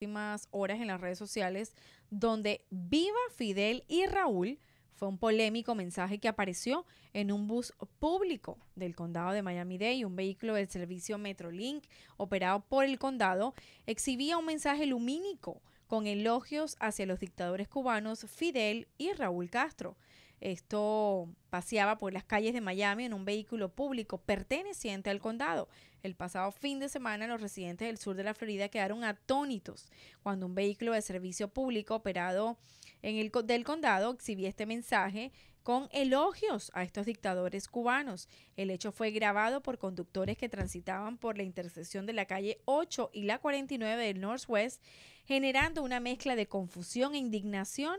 últimas horas en las redes sociales, donde Viva Fidel y Raúl fue un polémico mensaje que apareció en un bus público del condado de Miami-Dade, y un vehículo del servicio Metrolink operado por el condado, exhibía un mensaje lumínico con elogios hacia los dictadores cubanos Fidel y Raúl Castro. Esto paseaba por las calles de Miami en un vehículo público perteneciente al condado. El pasado fin de semana los residentes del sur de la Florida quedaron atónitos cuando un vehículo de servicio público operado en el, del condado exhibía este mensaje con elogios a estos dictadores cubanos. El hecho fue grabado por conductores que transitaban por la intersección de la calle 8 y la 49 del Northwest, generando una mezcla de confusión e indignación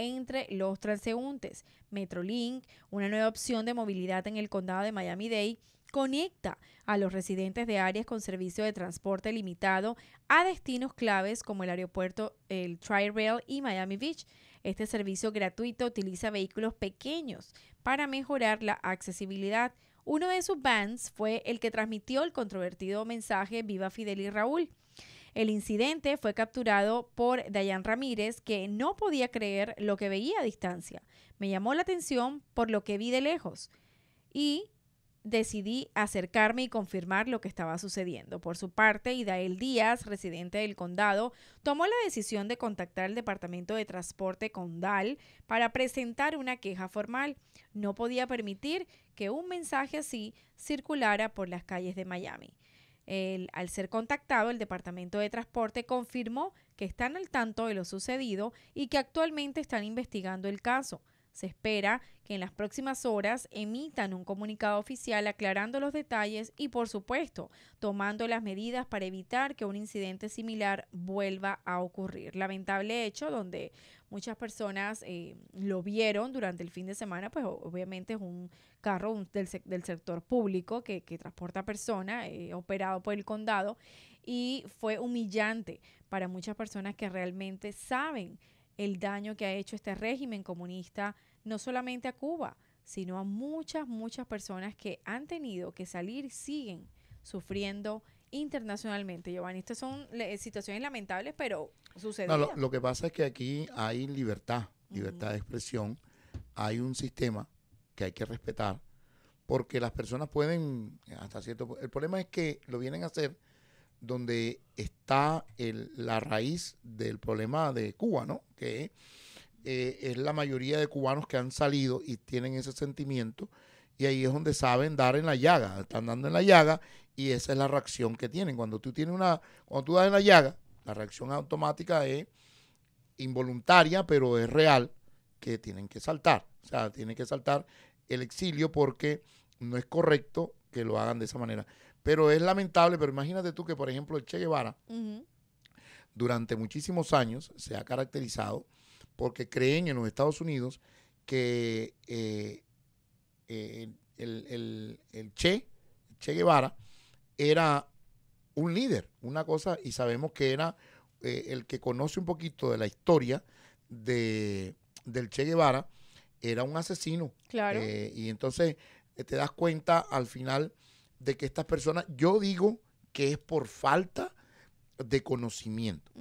entre los transeúntes. Metrolink, una nueva opción de movilidad en el condado de Miami-Dade, conecta a los residentes de áreas con servicio de transporte limitado a destinos claves como el aeropuerto, el Tri-Rail y Miami Beach. Este servicio gratuito utiliza vehículos pequeños para mejorar la accesibilidad. Uno de sus bands fue el que transmitió el controvertido mensaje Viva Fidel y Raúl. El incidente fue capturado por Dayan Ramírez, que no podía creer lo que veía a distancia. Me llamó la atención por lo que vi de lejos y decidí acercarme y confirmar lo que estaba sucediendo. Por su parte, Idael Díaz, residente del condado, tomó la decisión de contactar al Departamento de Transporte Condal para presentar una queja formal. No podía permitir que un mensaje así circulara por las calles de Miami. El, al ser contactado, el Departamento de Transporte confirmó que están al tanto de lo sucedido y que actualmente están investigando el caso. Se espera que en las próximas horas emitan un comunicado oficial aclarando los detalles y, por supuesto, tomando las medidas para evitar que un incidente similar vuelva a ocurrir. Lamentable hecho donde muchas personas eh, lo vieron durante el fin de semana, pues obviamente es un carro del, del, sector público que, transporta personas, eh, operado por el condado, y fue humillante para muchas personas que realmente saben el daño que ha hecho este régimen comunista, no solamente a Cuba, sino a muchas, muchas personas que han tenido que salir siguen sufriendo internacionalmente. Giovanni, estas son situaciones lamentables, pero sucede. lo, que pasa es que aquí hay libertad, libertad de expresión, hay un sistema que hay que respetar, porque las personas pueden, hasta cierto... El problema es que lo vienen a hacer donde está la raíz del problema de Cuba, ¿no? Que eh, es la mayoría de cubanos que han salido y tienen ese sentimiento y ahí es donde saben dar en la llaga, están dando en la llaga y esa es la reacción que tienen. Cuando tú tienes una, cuando tú das en la llaga, la reacción automática es involuntaria, pero es real, que tienen que saltar. O sea, tienen que saltar el exilio porque no es correcto que lo hagan de esa manera. Pero es lamentable, pero imagínate tú que, por ejemplo, el Che Guevara durante muchísimos años se ha caracterizado porque creen en los Estados Unidos que eh, eh, el, el, el, Che, Che Guevara, era un líder, una cosa, y sabemos que era eh, el que conoce un poquito de la historia de, del Che Guevara, era un asesino. Claro. y entonces te das cuenta al final de que estas personas, yo digo que es por falta de conocimiento.